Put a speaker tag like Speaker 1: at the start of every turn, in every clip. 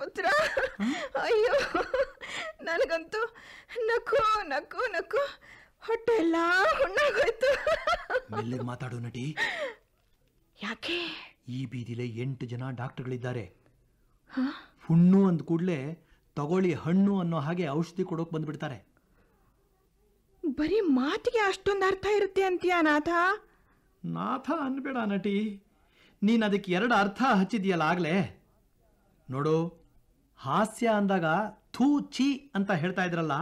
Speaker 1: ಪುತ್ರ ಅಯ್ಯೋ ನನಗಂತೂ ನಕ್ಕು ನಕ್ಕು ನಕ್ಕು ಹೊಟ್ಟೆ ಎಲ್ಲ ಹುಣ್ಣಾಗೋಯ್ತು
Speaker 2: ಮಾತಾಡು ನಟಿ ಯಾಕೆ ಈ ಬೀದಿಲೆ ಎಂಟು ಜನ ಡಾಕ್ಟರ್ಗಳಿದ್ದಾರೆ ಹುಣ್ಣು ಅಂದ ಕೂಡಲೇ ತಗೊಳ್ಳಿ ಹಣ್ಣು ಅನ್ನೋ ಹಾಗೆ ಔಷಧಿ ಕೊಡೋಕೆ ಬಂದ್ಬಿಡ್ತಾರೆ
Speaker 3: ಬರೀ ಮಾತಿಗೆ ಅಷ್ಟೊಂದು ಅರ್ಥ ಇರುತ್ತೆ ಅಂತೀಯ ನಾಥ
Speaker 2: ನಾಥ ಅನ್ಬೇಡ ನಟಿ ನೀನು ಅದಕ್ಕೆ ಎರಡು ಅರ್ಥ ಹಚ್ಚಿದ್ಯಲ್ಲ ಆಗ್ಲೇ ನೋಡು ಹಾಸ್ಯ ಅಂದಾಗ ಥೂ ಚಿ ಅಂತ ಹೇಳ್ತಾ ಇದ್ರಲ್ಲ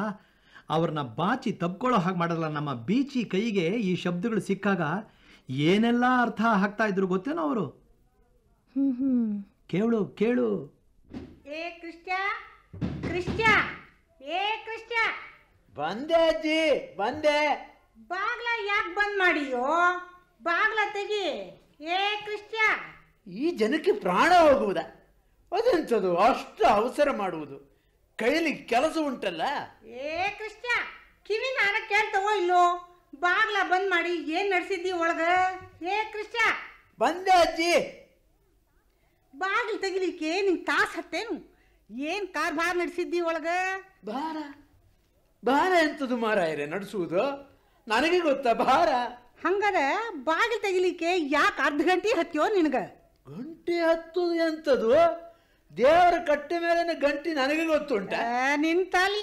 Speaker 2: ಅವ್ರನ್ನ ಬಾಚಿ ತಬ್ಕೊಳ್ಳೋ ಹಾಗೆ ಮಾಡಲ್ಲ ನಮ್ಮ ಬೀಚಿ ಕೈಗೆ ಈ ಶಬ್ದಗಳು ಸಿಕ್ಕಾಗ ಏನೆಲ್ಲ ಅರ್ಥ ಹಾಕ್ತಾ ಇದ್ರು ಗೊತ್ತೇನೋ ಅವರು ಕೇಳು ಕೇಳು
Speaker 3: ಏ ಕೃಷ್ಣ ಏ ಕೃಷ್ಣ
Speaker 2: ಬಂದೆ
Speaker 4: ಅಜ್ಜಿ ಬಂದೆ
Speaker 3: ಬಾಗ್ಲ ಯಾಕೆ ಬಂದ್ ಮಾಡಿಯೋ ಬಾಗ್ಲ ತೆಗಿ ಏ ಕೃಷ್ಣ
Speaker 4: ಈ ಜನಕ್ಕೆ ಪ್ರಾಣ ಹೋಗುವುದಾ ಅದೆಂಥದ್ದು ಅಷ್ಟು ಅವಸರ ಮಾಡುವುದು ಕೈಲಿ ಕೆಲಸ ಉಂಟಲ್ಲ
Speaker 3: ಏ ಕೃಷ್ಣ ಕಿವಿ ನಾರ ಕೇಳ್ತವೋ ಇಲ್ಲೋ ಬಾಗ್ಲ ಬಂದ್ ಮಾಡಿ ಏನ್ ನಡೆಸಿದ್ದಿ ಒಳಗ ಏ ಕೃಷ್ಣ ಬಂದೆ ಅಜ್ಜಿ ಬಾಗಿಲು ತೆಗಿಲಿಕ್ಕೆ ಏನು ತಾಸು ಹತ್ತೇನು ಏನ್ ಕಾರ್ ಭಾರ ನಡೆಸಿದ್ದಿ ಒಳಗ ಭಾರ ಭಾರ ಎಂತದು
Speaker 4: ಮಾರಾಯರೆ ನಡೆಸುವುದು ನನಗೆ ಗೊತ್ತ ಭಾರ
Speaker 3: ಹಂಗಾರ ಬಾಗಿಲು ತೆಗಿಲಿಕ್ಕೆ ಯಾಕೆ ಅರ್ಧ ಗಂಟೆ ಹತ್ತಿಯೋ ನಿನಗ ಗಂಟೆ ಹತ್ತದು ಎಂತದು ದೇವರ ಕಟ್ಟೆ ಮೇಲೆ ಗಂಟಿ ನನಗೆ ಗೊತ್ತುಂಟ ನಿಂತಲ್ಲಿ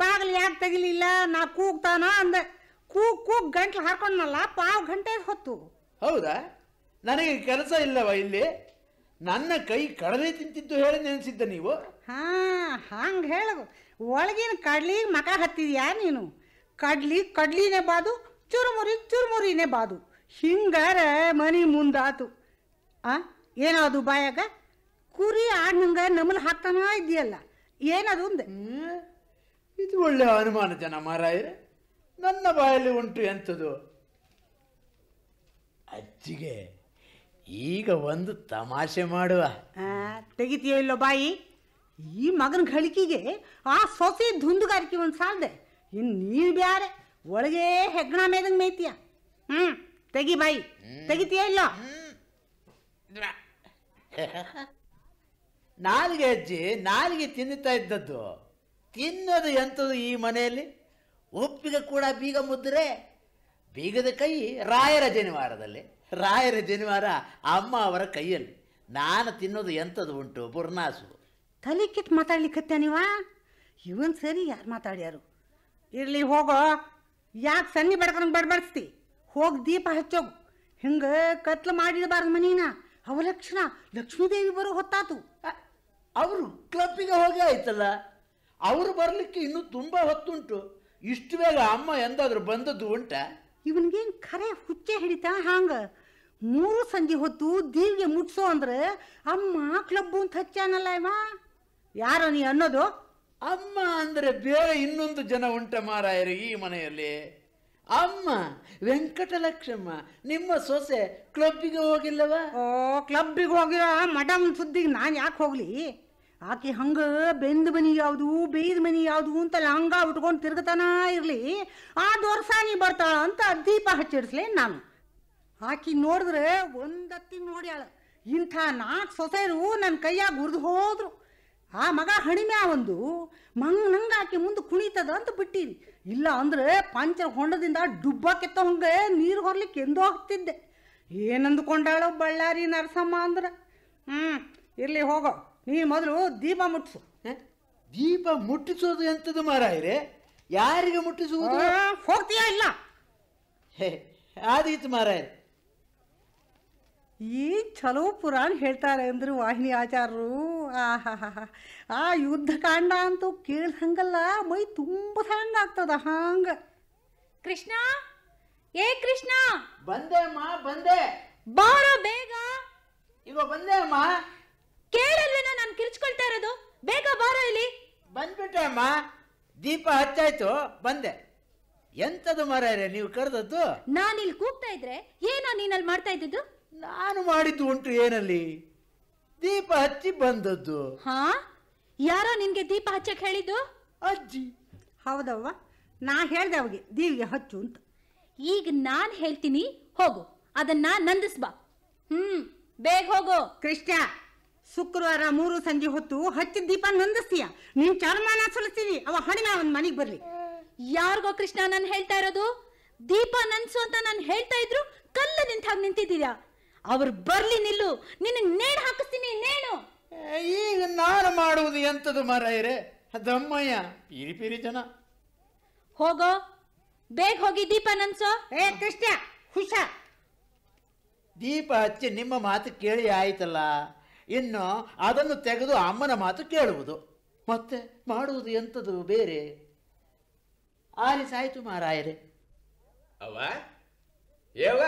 Speaker 3: ಬಾಗಿಲು ಯಾಕೆ ತೆಗಿಲಿಲ್ಲ ನಾ ಕೂಗ್ತಾನ ಅಂದ ಕೂಗ್ ಕೂಗ್ ಗಂಟ್ಲು ಹಾಕೊಂಡ್ನಲ್ಲ ಪಾವು ಗಂಟೆ ಹೊತ್ತು ಹೌದಾ ನನಗೆ ಕೆಲಸ ಇಲ್ಲವ ಇಲ್ಲಿ ನನ್ನ ಕೈ ಕಡಲೆ ತಿಂತಿದ್ದು ಹೇಳಿ ನೆನೆಸಿದ್ದ ನೀವು ಹಾ ಹಂಗೆ ಹೇಳು ಒಳಗಿನ ಕಡ್ಲಿಗೆ ಮಕ ಹತ್ತಿದ್ಯಾ ನೀನು ಕಡ್ಲಿ ಕಡ್ಲಿನೇ ಬಾದು ಚುರುಮುರಿ ಚುರುಮುರಿನೇ ಬಾದು ಹಿಂಗಾರ ಮನಿ ಮುಂದಾತು ಆ ಏನಾದ್ರು ಬಾಯಾಗ ಕುರಿ ಆಡ್ನಂಗ ನಮ್ಮಲ್ಲಿ
Speaker 4: ಹಾಕ್ತಾನ ಇದೆಯಲ್ಲ ಏನದೊಂದು ಇದು ಒಳ್ಳೆ ಅನುಮಾನ ಜನ ಮಾರಾಯ ನನ್ನ ಬಾಯಲ್ಲಿ ಉಂಟು ಎಂಥದ್ದು ಅಜ್ಜಿಗೆ ಈಗ ಒಂದು ತಮಾಷೆ ಮಾಡುವ ತೆಗಿತೀಯ ಇಲ್ಲೋ ಬಾಯಿ
Speaker 3: ಈ ಮಗನ ಗಳಿಕೆಗೆ ಆ ಸೊಸೆ ಧುಂದುಗಾರಿಕೆ ಒಂದು ಸಾಲದೆ ಇನ್ನು ನೀರು ಬ್ಯಾರೆ ಒಳಗೆ ಹೆಗ್ಣ ಮೇದಂಗೆ ಮೇಯ್ತೀಯ ಹ್ಞೂ ತೆಗಿ ಬಾಯಿ ತೆಗಿತೀಯ
Speaker 4: ಇಲ್ಲೋ ನಾಲಿಗೆ ಅಜ್ಜಿ ನಾಲಿಗೆ ತಿನ್ನುತ್ತಾ ಇದ್ದದ್ದು ತಿನ್ನೋದು ಎಂಥದ್ದು ಈ ಮನೆಯಲ್ಲಿ ಒಪ್ಪಿಗೆ ಕೂಡ ಬೀಗ ಮುದ್ರೆ ಬೀಗದ ಕೈ ರಾಯರ ಜನಿವಾರದಲ್ಲಿ ರಾಯರ ಜನಿವಾರ ಅಮ್ಮ ಅವರ ಕೈಯಲ್ಲಿ ನಾನು ತಿನ್ನೋದು ಎಂಥದ್ದು ಉಂಟು ಬುರ್ನಾಸು ತಲೆ ಕಿತ್ತು ಮಾತಾಡ್ಲಿಕ್ಕತ್ತ ಇವನ್ ಸರಿ ಯಾರು ಮಾತಾಡ್ಯಾರು ಇರಲಿ
Speaker 3: ಹೋಗೋ ಯಾಕೆ ಸನ್ನಿ ಬಡ್ಕೊಂಡು ಬಡಬಡಿಸ್ತಿ ಹೋಗಿ ದೀಪ ಹಚ್ಚೋಗು ಹಿಂಗೆ ಕತ್ಲು ಮಾಡಿರಬಾರ್ದು ಮನೀನ ಅವಲಕ್ಷಣ ಲಕ್ಷ್ಮೀದೇವಿ ಬರೋ ಹೊತ್ತಾತು ಅವರು
Speaker 4: ಕ್ಲಬ್ಬಿಗೆ ಹೋಗಿ ಆಯ್ತಲ್ಲ ಅವರು ಬರಲಿಕ್ಕೆ ಇನ್ನೂ ತುಂಬ ಹೊತ್ತುಂಟು ಇಷ್ಟು ಬೇಗ ಅಮ್ಮ ಎಂದಾದರೂ ಬಂದದ್ದು ಉಂಟ ಇವನ್ಗೇನು ಖರೆ ಹುಚ್ಚೆ ಹಿಡಿತಾ ಹಾಂಗ
Speaker 3: ಮೂರು ಸಂಜೆ ಹೊತ್ತು ದೀವಿಗೆ ಮುಟ್ಸೋ ಅಂದ್ರೆ ಅಮ್ಮ ಕ್ಲಬ್ಬು ಅಂತ ಹಚ್ಚಾನಲ್ಲ ಇವ
Speaker 4: ಯಾರೋ ನೀ ಅನ್ನೋದು ಅಮ್ಮ ಅಂದ್ರೆ ಬೇರೆ ಇನ್ನೊಂದು ಜನ ಉಂಟ ಮಾರಾಯರು ಈ ಮನೆಯಲ್ಲಿ ಅಮ್ಮ ವೆಂಕಟಲಕ್ಷ್ಮ ನಿಮ್ಮ ಸೊಸೆ
Speaker 3: ಕ್ಲಬ್ಬಿಗೆ ಹೋಗಿಲ್ಲವಾ ಓ ಕ್ಲಬ್ಬಿಗೆ ಹೋಗಿರೋ ಮಡಮ್ ಸುದ್ದಿಗೆ ನಾನು ಯಾಕೆ ಹೋಗ್ಲಿ ಆಕಿ ಹಂಗ ಬೆಂದ ಮನಿ ಯಾವುದು ಬೇಯ್ದ ಮನಿ ಯಾವುದು ಅಂತ ಹಂಗ ಉಟ್ಕೊಂಡು ತಿರ್ಗತಾನ ಇರಲಿ ಆ ದೊರ್ಸಾನಿ ಬರ್ತಾಳ ಅಂತ ದೀಪ ಹಚ್ಚಿಡ್ಸ್ಲೇ ನಾನು ಆಕಿ ನೋಡಿದ್ರೆ ಒಂದತ್ತಿ ನೋಡ್ಯಾಳ ಇಂಥ ನಾಲ್ಕು ಸೊಸೆರು ನನ್ನ ಕೈಯಾಗ ಹುರಿದು ಹೋದ್ರು ಆ ಮಗ ಹಣಿಮೆ ಒಂದು ಮಂಗ್ ನಂಗೆ ಆಕೆ ಮುಂದೆ ಕುಣಿತದ ಅಂತ ಬಿಟ್ಟಿದ್ವಿ ಇಲ್ಲ ಅಂದ್ರೆ ಪಂಚರ್ ಹೊಂಡದಿಂದ ಡುಬ್ಬ ಹಂಗೆ ನೀರು ಹೊರ್ಲಿಕ್ಕೆ ಎಂದೋ ಹೋಗ್ತಿದ್ದೆ ಏನಂದ್ಕೊಂಡಾಳ ಬಳ್ಳಾರಿ ನರಸಮ್ಮ ಅಂದ್ರೆ ಹ್ಞೂ ಇರಲಿ ಹೋಗೋ ನೀ ಮೊದಲು
Speaker 4: ದೀಪ ಮುಟ್ಟಿಸು ದೀಪ ಮುಟ್ಟಿಸೋದು ಎಂಥದ್ದು ಮಾರಾಯರೆ ಯಾರಿಗೆ ಮುಟ್ಟಿಸುವುದು ಹೋಗ್ತೀಯಾ ಇಲ್ಲ ಹೇ ಆದೀತು ಮಾರಾಯರೆ
Speaker 3: ಈ ಚಲೋ ಪುರಾಣ ಹೇಳ್ತಾರೆ ಅಂದರು ವಾಹಿನಿ ಆಚಾರರು ಆಹಾ ಆ ಕಾಂಡ ಅಂತೂ ಕೇಳ್ದಂಗಲ್ಲ ಮೈ ತುಂಬ ಆಗ್ತದ ಹಂಗ
Speaker 1: ಕೃಷ್ಣ ಏ ಕೃಷ್ಣ ಬಂದೆ ಅಮ್ಮ ಬಂದೆ
Speaker 4: ಬಾರ ಬೇಗ ಇವ ಬಂದೆ ಅಮ್ಮ ಕೇಳಲ್ಲ ನಾನು ಕಿರ್ಚ್ಕೊಳ್ತಾ ಇರೋದು ಬೇಗ ಬಾರೋ ಇಲ್ಲಿ ಬಂದ್ಬಿಟ್ಟೆ ಅಮ್ಮ ದೀಪ ಹಚ್ಚಾಯ್ತು ಬಂದೆ ಎಂತದು ಇರೇ ನೀವು ಕರೆದದ್ದು ನಾನು ಇಲ್ಲಿ ಕೂಗ್ತಾ ಇದ್ರೆ ಏನೋ ನೀನಲ್ಲಿ ಮಾಡ್ತಾ ಇದ್ದಿದ್ದು ನಾನು ಮಾಡಿದ್ದು ಉಂಟು ಏನಲ್ಲಿ ದೀಪ ಹಚ್ಚಿ ಬಂದದ್ದು ಹಾ ಯಾರೋ ನಿನ್ಗೆ ದೀಪ ಹಚ್ಚಕ್ ಹೇಳಿದ್ದು ಅಜ್ಜಿ ಹೌದವ್ವ ನಾ
Speaker 1: ಹೇಳ್ದೆ ಅವಗೆ ದೀವಿಗೆ ಹಚ್ಚು ಅಂತ ಈಗ ನಾನು ಹೇಳ್ತೀನಿ ಹೋಗು ಅದನ್ನ ನಂದಿಸ್ಬಾ ಹ್ಮ್ ಬೇಗ ಹೋಗು ಕೃಷ್ಣ ಶುಕ್ರವಾರ ಮೂರು ಸಂಜೆ ಹೊತ್ತು ಹಚ್ಚಿ ದೀಪ ನಂದಿಸ್ತೀಯ ನಿನ್ ಚರ್ಮನ ಸುಲಿಸ್ತೀನಿ ಅವ ಹಣಿನ ಅವನ್ ಮನೆಗ್ ಬರ್ಲಿ ಯಾರಿಗೋ ಕೃಷ್ಣ ನನ್ ಹೇಳ್ತಾ ಇರೋದು ದೀಪ ನನ್ಸು ಅಂತ ನಾನು ಹೇಳ್ತಾ ಇದ್ರು ಕಲ್ಲ ನಿಂತಾಗ ನಿಂತಿದ್ದೀರಾ
Speaker 4: ಅವ್ರು ಬರ್ಲಿ ನಿಲ್ಲು ನಿನ್ನ ನೇಣು ಹಾಕಿಸ್ತೀನಿ ನೇಣು ಈಗ ನಾನು ಮಾಡುವುದು ಎಂತದು ಮರೈರೆ ದಮ್ಮಯ್ಯ ಪೀರಿ ಪೀರಿ ಜನ ಹೋಗೋ ಬೇಗ ಹೋಗಿ ದೀಪ ನನ್ಸೋ ಏ ಕೃಷ್ಣ ಹುಷ ದೀಪ ಹಚ್ಚಿ ನಿಮ್ಮ ಮಾತು ಕೇಳಿ ಆಯ್ತಲ್ಲ ಇನ್ನು ಅದನ್ನು ತೆಗೆದು ಅಮ್ಮನ ಮಾತು ಕೇಳುವುದು ಮತ್ತೆ ಮಾಡುವುದು ಎಂಥದ್ದು ಬೇರೆ ಸಾಯಿತು ಮಾರಾಯರೆ
Speaker 5: ಅವ ಏವ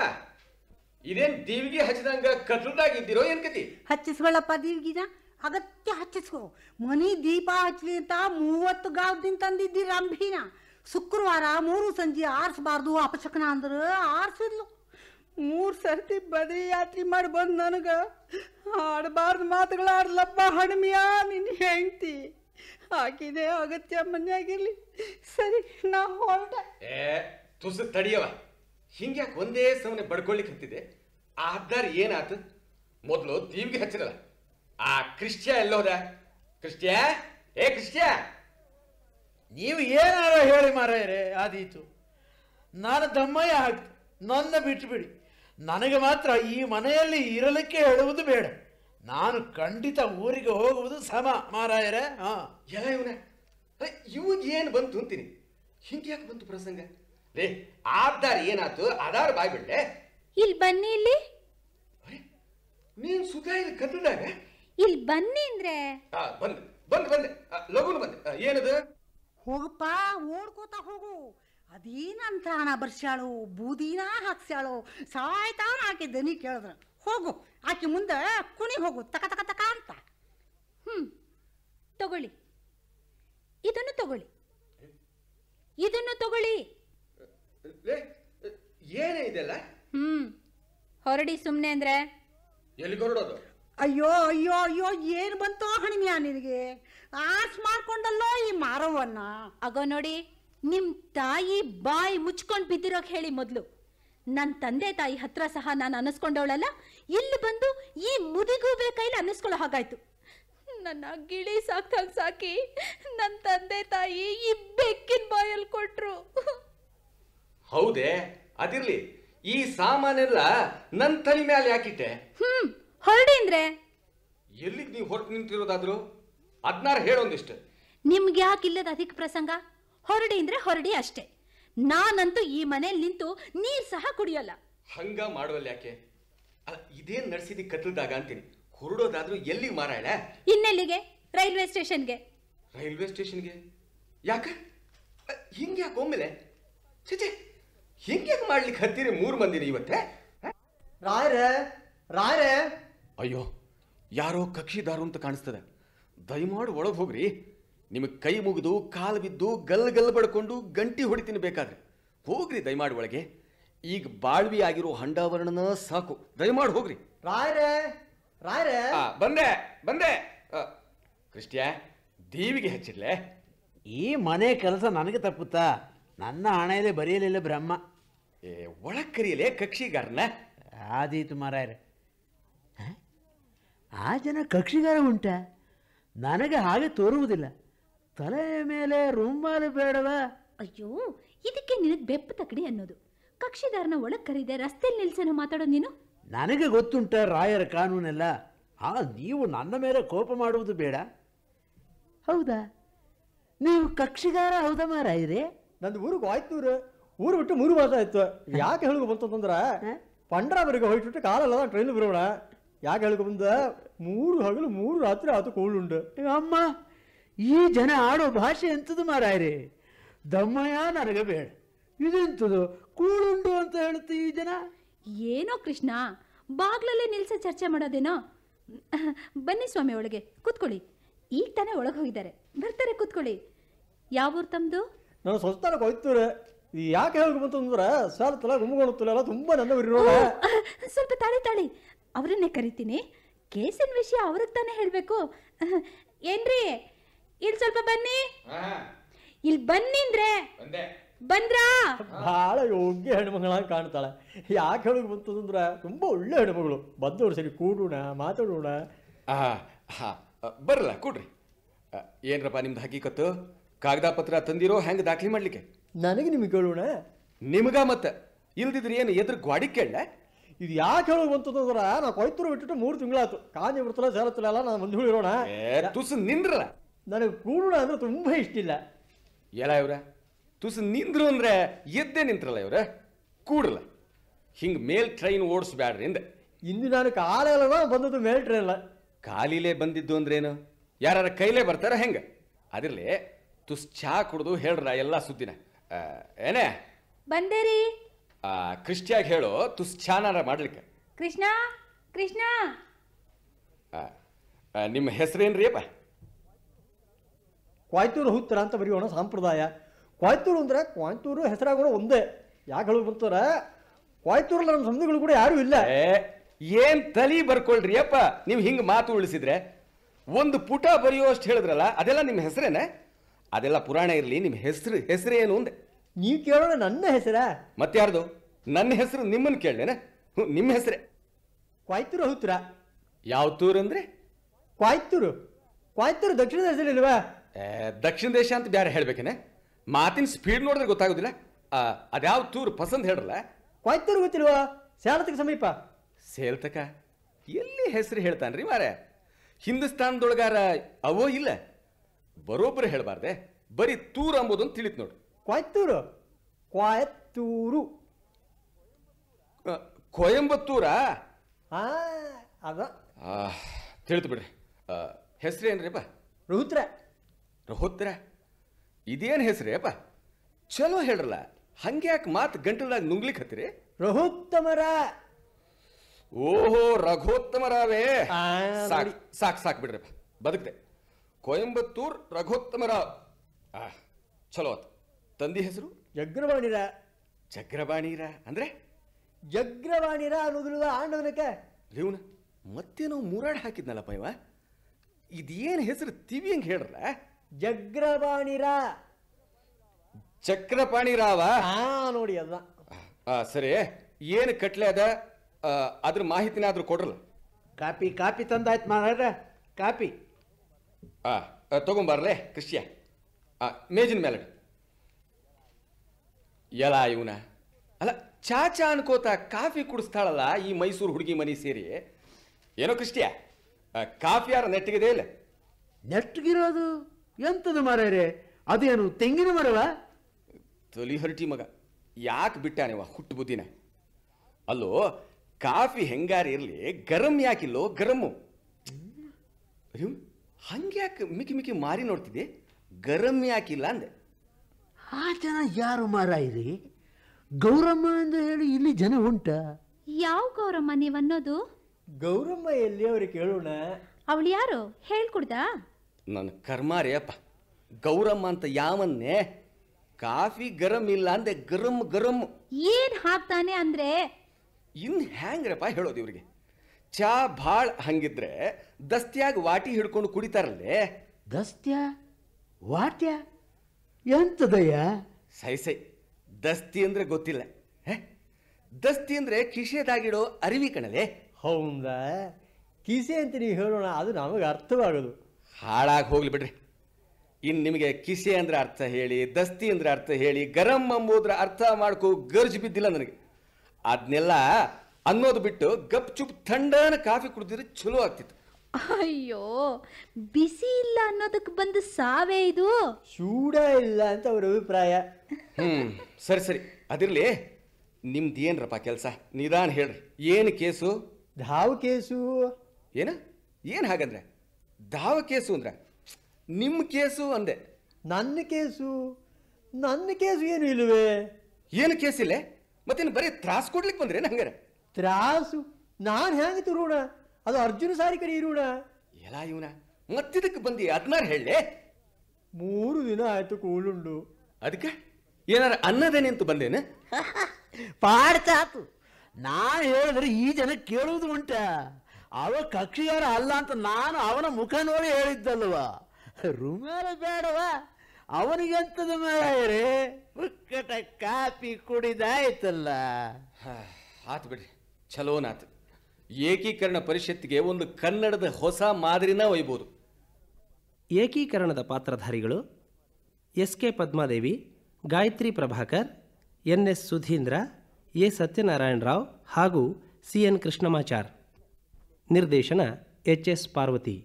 Speaker 5: ಇದೇನ್ ದೀವಿಗೆ ಹಚ್ಚಿದಂಗ ಕಟ್ಟುದಾಗಿದ್ದೀರೋ ಏನ್ ಕತಿ
Speaker 3: ಹಚ್ಚಿಸ್ಕೊಳ್ಳಪ್ಪ ದೀವಿಗೆ ಅಗತ್ಯ ಹಚ್ಚಿಸ್ಕೋ ಮನಿ ದೀಪ ಹಚ್ಚಲಿ ಅಂತ ಮೂವತ್ತು ಗಾವದಿಂದ ತಂದಿದ್ದೀರ ಅಂಬೀನ ಶುಕ್ರವಾರ ಮೂರು ಸಂಜೆ ಆರಿಸಬಾರ್ದು ಅಪಶಕನ ಅಂದ್ರೆ ಆರಿಸಿದ್ಲು ಮೂರು ಸರ್ತಿ ಬದಿ ಯಾತ್ರೆ ಮಾಡಿ ಬಂದ್ ನನಗೆ ಆಡಬಾರ್ದು ಮಾತುಗಳು ಆಡ್ಲಪ್ಪ ಹಣ್ಮಿಯಾ ನಿನ್ನ ಹೆಂಡ್ತಿ ಆಕಿದೆ ಅಗತ್ಯ ಮನೆಯಾಗಿರ್ಲಿ ಸರಿ ನಾ ಹೊರಟ
Speaker 5: ಏ ತುಸು ತಡಿಯವ ಹಿಂಗ್ಯಾಕೆ ಒಂದೇ ಸಮನೆ ಬಡ್ಕೊಳ್ಲಿಕ್ಕೆ ಹತ್ತಿದೆ ಆ ಹದ್ದಾರ ಏನಾತು ಮೊದಲು ದೀವಿಗೆ ಹಚ್ಚಿರಲ್ಲ ಆ ಕ್ರಿಶ್ಚಿಯ ಎಲ್ಲೋದ ಕ್ರಿಶ್ಚಿಯ ಏ ಕ್ರಿಶ್ಚಿಯ ನೀವು ಏನಾರ ಹೇಳಿ ಮಾರಾಯ್ರೆ
Speaker 4: ಆದೀತು ನಾನು ದಮ್ಮಯ್ಯ ಹಾಕ್ತು ನನ್ನ ಬಿಟ್ಟುಬಿಡಿ ನನಗೆ ಮಾತ್ರ ಈ ಮನೆಯಲ್ಲಿ ಇರಲಿಕ್ಕೆ ಹೇಳುವುದು ಬೇಡ ನಾನು ಖಂಡಿತ ಊರಿಗೆ ಹೋಗುವುದು ಸಮ
Speaker 5: ಮಾರಾಯರೇ ಹಾಂ ಎಲ್ಲ ಇವನೇ ಇವಾಗ ಏನು ಬಂತು ಅಂತೀನಿ ಹಿಂಗೆ ಯಾಕೆ ಬಂತು ಪ್ರಸಂಗ ಲೇ ಆದ್ದಾರ ಏನಾಯ್ತು ಅದಾರ ಬಾಯ್ಬಿಟ್ಟೆ ಇಲ್ಲಿ ಬನ್ನಿ ಇಲ್ಲಿ
Speaker 1: ನೀನು ಸುಖ ಇಲ್ಲಿ ಕದ್ದಾಗ ಇಲ್ಲಿ ಬನ್ನಿ ಅಂದ್ರೆ
Speaker 5: ಬಂದು ಬಂದು ಬಂದೆ ಲಗುನು ಬಂದೆ ಏನದು
Speaker 1: ಹೋಗಪ್ಪ ಓಡ್ಕೋತಾ ಹೋಗು
Speaker 3: ಅಂತ ಹಣ ಬರ್ಸ್ಯಾಳು ಬೂದಿನ ಹಾಕ್ಸ್ಯಾಳು ಸಾಯ್ತಾನ ಆಕೆ ದನಿ
Speaker 1: ಕೇಳಿದ್ರ ಹೋಗು ಆಕೆ ಮುಂದೆ ಕುಣಿ ಹೋಗು ತಕ ತಕ ತಕ ಅಂತ ಹ್ಮ್ ತಗೊಳ್ಳಿ ಇದನ್ನು ತಗೊಳ್ಳಿ ಇದನ್ನು ತಗೊಳ್ಳಿ
Speaker 5: ಏನೇ ಇದೆಲ್ಲ ಹ್ಞೂ
Speaker 1: ಹೊರಡಿ ಸುಮ್ಮನೆ ಅಂದ್ರೆ ಅಯ್ಯೋ ಅಯ್ಯೋ ಅಯ್ಯೋ ಏನು ಬಂತೋ ಹಣಿಮ್ಯಾ ನಿನಗೆ ಆಸ್ ಮಾಡ್ಕೊಂಡಲ್ಲೋ ಈ ಮಾರವನ್ನ ಅಗೋ ನೋಡಿ ನಿಮ್ ತಾಯಿ ಬಾಯಿ ಮುಚ್ಕೊಂಡು ಬಿದ್ದಿರೋಕ್ ಹೇಳಿ ಮೊದಲು ನನ್ನ ತಂದೆ ತಾಯಿ ಹತ್ರ ಸಹ ನಾನು ಅನಿಸ್ಕೊಂಡವಳಲ್ಲ ಇಲ್ಲಿ ಬಂದು ಈ ಮುದಿಗೂ ಕೈಲಿ ಅನ್ನಿಸ್ಕೊಳ್ಳೋ ಹಾಗಾಯ್ತು ನನ್ನ ಗಿಳಿ ಸಾಕ್ತಂಗ್ ಸಾಕಿ ನನ್ನ ತಂದೆ ತಾಯಿ ಈ ಬೆಕ್ಕಿನ ಬಾಯಲ್ಲಿ ಕೊಟ್ರು
Speaker 5: ಹೌದೇ ಅದಿರ್ಲಿ ಈ ಸಾಮಾನೆಲ್ಲ ನನ್ನ ತಲೆ ಮೇಲೆ ಹಾಕಿಟ್ಟೆ
Speaker 1: ಹ್ಮ್ ಹೊರಡಿ ಅಂದ್ರೆ
Speaker 5: ಎಲ್ಲಿಗೆ ನೀವು ಹೊರಟು ನಿಂತಿರೋದಾದ್ರು ಅದನ್ನಾರು ಹೇಳೊಂದಿಷ್ಟು
Speaker 1: ನಿಮ್ಗೆ ಇಲ್ಲದ ಅಧಿಕ ಪ್ರಸಂಗ ಹೊರಡಿ ಅಂದ್ರೆ ಹೊರಡಿ ಅಷ್ಟೇ ನಾನಂತೂ ಈ ಮನೆಯಲ್ಲಿ ನಿಂತು ನೀರ್ ಸಹ ಕುಡಿಯಲ್ಲ
Speaker 5: ಹಂಗ ಮಾಡುವಲ್ ಯಾಕೆ ಇದೇನ್ ನಡೆಸಿದ ಕತ್ಲದಾಗ ಅಂತೀನಿ ಹೊರಡೋದಾದ್ರೂ ಎಲ್ಲಿ ಮಾರಾಯಣ
Speaker 1: ಇನ್ನೆಲ್ಲಿಗೆ ರೈಲ್ವೆ ಸ್ಟೇಷನ್ಗೆ
Speaker 5: ರೈಲ್ವೆ ಸ್ಟೇಷನ್ಗೆ ಯಾಕ ಹಿಂಗೆ ಯಾಕೆ ಒಮ್ಮೆಲೆ ಹಿಂಗೆ ಮಾಡ್ಲಿಕ್ಕೆ ಹತ್ತಿರ ಮೂರು ಮಂದಿರಿ ಇವತ್ತೆ ರಾಯ ರಾಯರೇ ಅಯ್ಯೋ ಯಾರೋ ಕಕ್ಷಿದಾರು ಅಂತ ಕಾಣಿಸ್ತದೆ ದಯಮಾಡಿ ಒಳಗೆ ಹೋಗ್ರಿ ನಿಮಗೆ ಕೈ ಮುಗಿದು ಕಾಲು ಬಿದ್ದು ಗಲ್ ಗಲ್ ಬಡ್ಕೊಂಡು ಗಂಟಿ ಹೊಡಿತೀನಿ ಬೇಕಾದ್ರೆ ಹೋಗ್ರಿ ದಯಮಾಡಿ ಒಳಗೆ ಈಗ ಬಾಳ್ವಿ ಆಗಿರೋ ಹಂಡಾವರಣನ ಸಾಕು ದಯಮಾಡಿ ಹೋಗ್ರಿ
Speaker 2: ರಾಯೇ ರಾಯ್ರೆ
Speaker 5: ಬಂದೆ ಬಂದೆ
Speaker 4: ಕೃಷ್ಣ ದೇವಿಗೆ ಹಚ್ಚಿರ್ಲೆ ಈ ಮನೆ ಕೆಲಸ ನನಗೆ ತಪ್ಪುತ್ತಾ ನನ್ನ ಹಣೆಯಲ್ಲೇ ಬರೆಯಲಿಲ್ಲ ಬ್ರಹ್ಮ ಏ ಒಳ ಕರಿಯಲೇ ಕಕ್ಷಿಗಾರನ ಆದೀತು ಮಾರಾಯ್ರೆ ಆ ಜನ ಕಕ್ಷಿಗಾರ ಉಂಟ ನನಗೆ ಹಾಗೆ ತೋರುವುದಿಲ್ಲ ತಲೆ ಮೇಲೆ ರೂಮಾಲು ಬೇಡವಾ ಅಯ್ಯೋ
Speaker 1: ಇದಕ್ಕೆ ನಿನಗೆ ಬೆಪ್ಪ ತಕಡಿ ಅನ್ನೋದು ಕಕ್ಷಿದಾರನ ಒಳಗೆ ಕರೀದೆ ರಸ್ತೆಯಲ್ಲಿ ನಿಲ್ಸನ ಮಾತಾಡೋ ನೀನು
Speaker 4: ನನಗೆ ಗೊತ್ತುಂಟ ರಾಯರ ಕಾನೂನೆಲ್ಲ ಆ ನೀವು ನನ್ನ ಮೇಲೆ ಕೋಪ ಮಾಡುವುದು ಬೇಡ
Speaker 2: ಹೌದಾ ನೀವು ಕಕ್ಷಿಗಾರ ಹೌದಮ್ಮ ರಾಯರೇ ನಂದು ಊರಿಗೆ ಆಯ್ತು ಊರು ಊರು ಬಿಟ್ಟು ಮೂರು ಮಾಸ ಆಯ್ತು ಯಾಕೆ ಹೇಳಕ್ ಬಂತಂದ್ರ ಪಂಡ್ರಾವರಿಗೆ ಹೋಯ್ಬಿಟ್ಟು ಕಾಲಲ್ಲ ಟ್ರೈನ್ ಬರೋಣ ಯಾಕೆ ಹೇಳಿ ಬಂದ ಮೂರು ಹಗಲು ಮೂರು ರಾತ್ರಿ ಆತು ಉಂಟು ಅಮ್ಮ ಈ ಜನ ಆಡೋ ಭಾಷೆ ಎಂಥದ್ದು ಮಾರಾಯರೆ ದಮ್ಮಯ್ಯ ನನಗೆ ಬೇಡ
Speaker 4: ಇದೆಂಥದ್ದು ಕೂಳುಂಡು ಅಂತ ಹೇಳುತ್ತೆ ಈ ಜನ ಏನೋ ಕೃಷ್ಣ
Speaker 1: ಬಾಗ್ಲಲ್ಲೇ ನಿಲ್ಸ ಚರ್ಚೆ ಮಾಡೋದೇನೋ ಬನ್ನಿ ಸ್ವಾಮಿ ಒಳಗೆ ಕೂತ್ಕೊಳ್ಳಿ ಈಗ ತಾನೇ ಒಳಗೆ ಹೋಗಿದ್ದಾರೆ ಬರ್ತಾರೆ ಕೂತ್ಕೊಳ್ಳಿ ಯಾವೂರು ತಮ್ಮದು
Speaker 2: ನಾನು ಸ್ವಸ್ಥಾನಕ್ಕೆ ಕೊಯ್ತೂರೆ ಯಾಕೆ ಹೇಳಕ್ ಬಂತಂದ್ರೆ ಸಾಲತ್ತಲ್ಲ ಗುಮ್ಗೊಳುತ್ತಲ್ಲ ತುಂಬ ನನ್ನ
Speaker 1: ಸ್ವಲ್ಪ ತಾಳಿ ತಾಳಿ ಅವರನ್ನೇ ಕರಿತೀನಿ ಕೇಸಿನ ವಿಷಯ ಅವ್ರಿಗೆ ತಾನೇ ಹೇಳಬೇಕು ಏನ್ರಿ ಇಲ್ ಸ್ವಲ್ಪ ಬನ್ನಿ ಇಲ್ಲಿ ಬನ್ನಿಂದ್ರೆ ಬಂದ್ರಾ
Speaker 2: ಬಹಳ ಯೋಗ್ಯ ಹೆಣ್ಮಗಳಾಗಿ ಕಾಣ್ತಾಳೆ ಯಾಕೆ ಹೇಳಿ ಬಂತದಂದ್ರೆ ತುಂಬಾ ಒಳ್ಳೆ ಹೆಣ್ಮಗಳು ಬಂದವ್ರು ಸರಿ ಕೂಡೋಣ ಮಾತಾಡೋಣ ಬರಲ್ಲ ಕೊಡ್ರಿ
Speaker 5: ಏನ್ರಪ್ಪ ನಿಮ್ದು ಹಕೀಕತ್ತು ಕಾಗದ ಪತ್ರ ತಂದಿರೋ ಹೆಂಗ್ ದಾಖಲೆ ಮಾಡ್ಲಿಕ್ಕೆ
Speaker 2: ನನಗೆ ನಿಮಗೆ ಕೇಳೋಣ ನಿಮಗ ಮತ್ತೆ ಇಲ್ದಿದ್ರೆ ಏನು ಎದ್ರ ಗ್ವಾಡಿ ಕೇಳ ಇದು ಯಾಕೆ ಹೇಳೋ ಬಂತದಂದ್ರ ನಾ ಕೊಯ್ತರು ಬಿಟ್ಟು ಮೂರು ತಿಂಗಳಾಯ್ತು ಕಾಂಜಿ ಬಿಡ್ತಲ್ಲ ಸೇರತ್ತಲ್ಲ ನಾನು ಮುಂದೆ ಹೇಳಿರೋಣ ತುಸು ನಿಂದ್ರಲ್ಲ ನನಗೆ ಅಂದ್ರೆ ತುಂಬಾ ಇಷ್ಟ ಇಲ್ಲ
Speaker 5: ಎಲ್ಲ ಇವ್ರ ತುಸು ನಿಂದ್ರು ಅಂದ್ರೆ ಎದ್ದೇ ನಿಂತ್ರಲ್ಲ ಇವ್ರ ಕೂಡಲ್ಲ ಹಿಂಗೆ ಮೇಲ್ ಟ್ರೈನ್ ಓಡಿಸ್ಬ್ಯಾಡ್ರಿ ಹಿಂದೆ
Speaker 2: ಇಂದು ನಾನು ಕಾಲೆಲ್ಲ ಬಂದದ್ದು ಮೇಲ್ ಟ್ರೈನ್
Speaker 5: ಕಾಲಿಲೇ ಬಂದಿದ್ದು ಅಂದ್ರೇನು ಯಾರ ಕೈಲೇ ಬರ್ತಾರ ಹೆಂಗೆ ಅದಿರಲಿ ತುಸ್ ಚಾ ಕುಡ್ದು ಹೇಳ್ರ ಎಲ್ಲ ಸುದ್ದಿನ ಏನೇ ಬಂದೇರಿ ಕೃಷ್ಟಿಯಾಗ ಹೇಳು ತುಸ್ ಚಾನಾರ ಮಾಡ್ಲಿಕ್ಕೆ
Speaker 1: ಕೃಷ್ಣ ಕೃಷ್ಣ
Speaker 5: ನಿಮ್ಮ ಹೆಸರೇನ್ರಿ ಅಪ್ಪ
Speaker 2: ಕ್ವಾಯ್ತೂರು ಹುತ್ತರ ಅಂತ ಬರೆಯೋಣ ಸಂಪ್ರದಾಯ ಕ್ವಾಯ್ತೂರು ಅಂದ್ರೆ ಕ್ವಾಯ್ತೂರು ಹೆಸರಾಗೋಣ ಒಂದೇ ಯಾಕೆ ಹೇಳಿ ಬಂತಾರ ಕ್ವಾಯ್ತೂರಲ್ಲಿ ನಮ್ಮ ಸಂಧಿಗಳು ಕೂಡ ಯಾರು ಇಲ್ಲ
Speaker 5: ಏನ್ ತಲಿ ಬರ್ಕೊಳ್ರಿ ಅಪ್ಪ ನೀವು ಹಿಂಗೆ ಮಾತು ಉಳಿಸಿದ್ರೆ ಒಂದು ಪುಟ ಬರೆಯುವಷ್ಟು ಹೇಳಿದ್ರಲ್ಲ ಅದೆಲ್ಲ ನಿಮ್ಮ ಹೆಸರೇನೆ ಅದೆಲ್ಲ ಪುರಾಣ ಇರಲಿ ನಿಮ್ಮ ಹೆಸರು ಹೆಸರೇನು ಅಂದೆ ನೀವು ಕೇಳೋಣ ನನ್ನ ಹೆಸರ ಮತ್ತಾರ್ದು ನನ್ನ ಹೆಸರು ನಿಮ್ಮನ್ನು ಕೇಳಲೇನೆ ನಿಮ್ಮ ಹೆಸರೇ ಕ್ವಾಯ್ತೂರು ಹುತ್ತರ ಯಾವ ತೂರು ಅಂದ್ರೆ ಕ್ವಾಯ್ತೂರು ಕ್ವಾಯ್ತೂರು ದಕ್ಷಿಣದ ಹೆಸರಿಲ್ವಾ ದಕ್ಷಿಣ ದೇಶ ಅಂತ ಬ್ಯಾರ ಹೇಳ್ಬೇಕೇನೆ ಮಾತಿನ ಸ್ಪೀಡ್ ನೋಡಿದ್ರೆ ಗೊತ್ತಾಗೋದಿಲ್ಲ ಅದ್ಯಾವ ತೂರು ಪಸಂದ್ ಹೇಳ್ರಲ್ಲ ಕೊಯ್ತೂರು ಗೊತ್ತಿಲ್ವಾ ಸೇಲತಕ್ಕೆ ಸಮೀಪ ಸೇಲ್ತಕ ಎಲ್ಲಿ ಹೆಸರು ಹೇಳ್ತಾನ್ರಿ ಮಾರೆ ಹಿಂದೂಸ್ತಾನದೊಳಗಾರ ಅವೋ ಇಲ್ಲ ಬರೋಬ್ಬರಿ ಹೇಳಬಾರ್ದೆ ಬರೀ ತೂರ್ ಅಂಬುದೊಂದು ತಿಳಿತು ನೋಡು ಕೊಯ್ತೂರು
Speaker 2: ಕೊಯತ್ತೂರು
Speaker 5: ಕೊಯಂಬತ್ತೂರ ಅದ ತಿಳಿತು ಬಿಡ್ರಿ ಏನ್ರಿಪ್ಪ ರುದ್ರ ಹೋದ್ರ ಇದೇನು ಹೆಸರೇ ಅಪ್ಪ ಚಲೋ ಹೇಳ್ರಲ್ಲ ಯಾಕೆ ಮಾತು ಗಂಟಲಾಗ ನುಂಗ್ಲಿಕ್ಕೆ ಹತ್ತಿರಿ ರಹೋತ್ತಮರ ಓಹೋ ರಘೋತ್ತಮರಾವೇ ಸಾಕು ಸಾಕ್ ಸಾಕ್ ಬಿಡ್ರಪ್ಪ ಬದುಕ್ದೆ ಕೊಯಂಬತ್ತೂರ್ ರಘೋತ್ತಮರಾವ್ ಆ ಚಲೋ ಆತು ತಂದಿ ಹೆಸರು ಜಗ್ರವಾಣಿರ ಜಗ್ರವಾಣಿರ ಅಂದ್ರೆ
Speaker 2: ಜಗ್ರವಾಣಿರ ಅನ್ನೋದಿಲ್ಲ ಆಂಡವನಕ್ಕೆ
Speaker 5: ರೀವ್ನ ಮತ್ತೇನೋ ಮೂರಾಡ್ ಹಾಕಿದ್ನಲ್ಲಪ್ಪ ಇವ
Speaker 2: ಇದೇನು ಹೆಸರು ತಿವಿ ಹಂಗೆ ಹೇಳ್ರಲ್ಲ ಜಗ್ರವಾಣಿರ ಚಕ್ರಪಾಣಿ ರಾವ ನೋಡಿ ಅದ
Speaker 5: ಸರಿ ಏನು ಕಟ್ಲೆ ಅದ ಅದ್ರ ಮಾಹಿತಿನ ಆದ್ರೂ ಕೊಡ್ರಲ್ಲ ಕಾಪಿ ಕಾಪಿ ತಂದಾಯ್ತು ಮಾರಾಟ ಕಾಪಿ ಆ, ಕೃಷ್ಯ ಮೇಜಿನ ಮೇಲೆ ಎಲ್ಲ ಇವನ ಅಲ್ಲ ಚಾಚಾ ಅನ್ಕೋತ ಕಾಫಿ ಕುಡಿಸ್ತಾಳಲ್ಲ ಈ ಮೈಸೂರು ಹುಡುಗಿ ಮನೆ ಸೇರಿ ಏನೋ ಕೃಷ್ಯ ಕಾಫಿ ಯಾರ ನೆಟ್ಟಿಗಿದೆ ಇಲ್ಲ ನೆಟ್ಟಿಗಿರೋದು ಎಂಥದ್ದು ಅದು ಅದೇನು ತೆಂಗಿನ ಮರವ ತೊಲಿ ಹರಟಿ ಮಗ ಯಾಕೆ ಬಿಟ್ಟಾನೇವ ಹುಟ್ಟು ಬುದ್ದಿನ ಅಲ್ಲೋ ಕಾಫಿ ಹೆಂಗಾರಿ ಇರಲಿ ಗರಂ ಯಾಕಿಲ್ಲೋ ಗರಮ್ಮು ಹಂಗ್ಯಾಕೆ ಮಿಕ್ಕಿ ಮಿಕ್ಕಿ ಮಾರಿ ನೋಡ್ತಿದ್ದೆ ಗರಂ ಯಾಕಿಲ್ಲ ಅಂದೆ ಆ ಜನ ಯಾರು ಮಾರಾಯಿರಿ ಗೌರಮ್ಮ ಅಂತ ಹೇಳಿ ಇಲ್ಲಿ ಜನ ಉಂಟ
Speaker 1: ಯಾವ ಗೌರಮ್ಮ ನೀವನ್ನೋದು
Speaker 5: ಗೌರಮ್ಮ ಎಲ್ಲಿ ಅವ್ರಿಗೆ ಕೇಳೋಣ
Speaker 1: ಅವಳು ಯಾರು ಹೇಳ್ಕೊಡ್ದಾ
Speaker 5: ನನ್ನ ಕರ್ಮ ಗೌರಮ್ಮ ಅಂತ ಯಾವನ್ನೇ ಕಾಫಿ ಗರಂ ಇಲ್ಲ ಅಂದ್ರೆ ಗರಂ ಗರಂ ಏನ್ ಹಾಕ್ತಾನೆ ಅಂದ್ರೆ ಇನ್ ಹ್ಯಾಂಗ್ರಪ್ಪ ಹೇಳೋದು ಇವ್ರಿಗೆ ಚಾ ಭಾಳ ಹಂಗಿದ್ರೆ ದಸ್ತಿಯಾಗಿ ವಾಟಿ ಹಿಡ್ಕೊಂಡು ಕುಡಿತಾರಲ್ಲೇ ದಸ್ತ್ಯ ವಾಟ್ಯ ಎಂತದಯ್ಯ ಸೈ ಸೈ ದಸ್ತಿ ಅಂದ್ರೆ ಗೊತ್ತಿಲ್ಲ ದಸ್ತಿ ಅಂದ್ರೆ ಕಿಶೆದಾಗಿಡೋ ಅರಿವಿ ಕಣಲೆ ಹೌದಾ ಕಿಸೆ ಅಂತ ನೀವು ಹೇಳೋಣ ಅದು ನಮಗೆ ಅರ್ಥವಾಗೋದು ಹಾಳಾಗಿ ಹೋಗ್ಲಿ ಬಿಡ್ರಿ ಇನ್ನು ನಿಮಗೆ ಕಿಸೆ ಅಂದ್ರೆ ಅರ್ಥ ಹೇಳಿ ದಸ್ತಿ ಅಂದ್ರೆ ಅರ್ಥ ಹೇಳಿ ಗರಂ ಅಂಬುದ್ರ ಅರ್ಥ ಮಾಡ್ಕೋ ಗರ್ಜು ಬಿದ್ದಿಲ್ಲ ನನಗೆ ಅದನ್ನೆಲ್ಲ ಅನ್ನೋದು ಬಿಟ್ಟು ಗಪ್ ಚುಪ್ ಥಂಡನ ಕಾಫಿ ಕುಡಿದ್ರೆ ಚಲೋ ಆಗ್ತಿತ್ತು
Speaker 1: ಅಯ್ಯೋ ಬಿಸಿ ಇಲ್ಲ ಅನ್ನೋದಕ್ಕೆ ಬಂದು ಸಾವೇ ಇದು
Speaker 5: ಚೂಡ ಇಲ್ಲ ಅಂತ ಅವ್ರ ಅಭಿಪ್ರಾಯ ಹ್ಮ್ ಸರಿ ಸರಿ ಅದಿರ್ಲಿ ನಿಮ್ದು ಏನ್ರಪ್ಪ ಕೆಲಸ ನಿಧಾನ ಹೇಳ್ರಿ ಏನು ಕೇಸು ಧಾವ್ ಕೇಸು ಏನು ಏನು ಹಾಗಂದ್ರೆ ದಾವ ಕೇಸು ಅಂದ್ರೆ ನಿಮ್ಮ ಕೇಸು ಅಂದೆ ನನ್ನ ಕೇಸು ನನ್ನ ಕೇಸು ಏನು ಇಲ್ಲವೇ ಏನು ಕೇಸಿಲ್ಲ ಮತ್ತೇನು ಬರೀ ತ್ರಾಸು ಕೊಡ್ಲಿಕ್ಕೆ ಬಂದ್ರೆ ಹಂಗಾರೆ ತ್ರಾಸು ನಾನು
Speaker 2: ಹೆಂಗೆ ತಿರುಣ ಅದು ಅರ್ಜುನ ಸಾರಿ ಕಡೆ ಇರೋಣ
Speaker 5: ಎಲ್ಲ ಇವನ ಮತ್ತಿದಕ್ಕೆ ಬಂದಿ ಅದನ್ನಾರು ಹೇಳಿ
Speaker 2: ಮೂರು ದಿನ ಆಯ್ತು ಕೂಳುಂಡು
Speaker 5: ಅದಕ್ಕೆ ಏನಾರ ಅನ್ನದೇನೆ ಅಂತ ಬಂದೇನೆ ಪಾಡ್ತಾತು ನಾನು ಹೇಳಿದ್ರೆ ಈ ಜನ ಕೇಳುವುದು
Speaker 4: ಉಂಟ ಅವ ಕಕ್ಷಿಯವರ ಅಲ್ಲ ಅಂತ ನಾನು ಅವನ ಮುಖ ನೋಡಿ ಹೇಳಿದ್ದಲ್ವ ರುಮಾಲ ಬೇಡವ
Speaker 5: ಅವನಿಗೆಂತದ ಮೇರೆ ಪುಕ್ಕಟ ಕಾಪಿ ಕುಡಿದಾಯ್ತಲ್ಲ ಆತು ಬಿಡಿ ಚಲೋನಾತು ಏಕೀಕರಣ ಪರಿಷತ್ತಿಗೆ ಒಂದು ಕನ್ನಡದ ಹೊಸ ಮಾದರಿನ ಒಯ್ಬೋದು
Speaker 2: ಏಕೀಕರಣದ ಪಾತ್ರಧಾರಿಗಳು S K Padmadevi Gayatri Prabhakar N S Sudhindra A Satyanarayana Rao ಹಾಗೂ ಸಿ ಎನ್ ಕೃಷ್ಣಮಾಚಾರ್ ನಿರ್ದೇಶನ ಎಚ್ ಎಸ್ ಪಾರ್ವತಿ